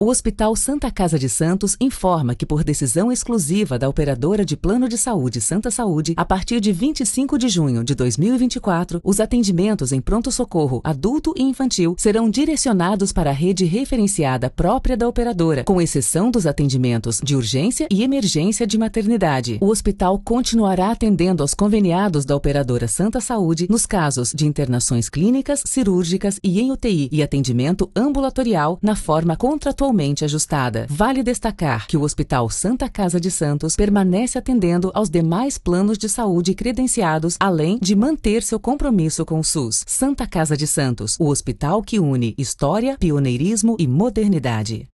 O Hospital Santa Casa de Santos informa que, por decisão exclusiva da operadora de plano de saúde Santa Saúde, a partir de 25 de junho de 2024, os atendimentos em pronto-socorro adulto e infantil serão direcionados para a rede referenciada própria da operadora, com exceção dos atendimentos de urgência e emergência de maternidade. O hospital continuará atendendo aos conveniados da operadora Santa Saúde nos casos de internações clínicas, cirúrgicas e em UTI e atendimento ambulatorial na forma contratual igualmente ajustada. Vale destacar que o Hospital Santa Casa de Santos permanece atendendo aos demais planos de saúde credenciados, além de manter seu compromisso com o SUS. Santa Casa de Santos, o hospital que une história, pioneirismo e modernidade.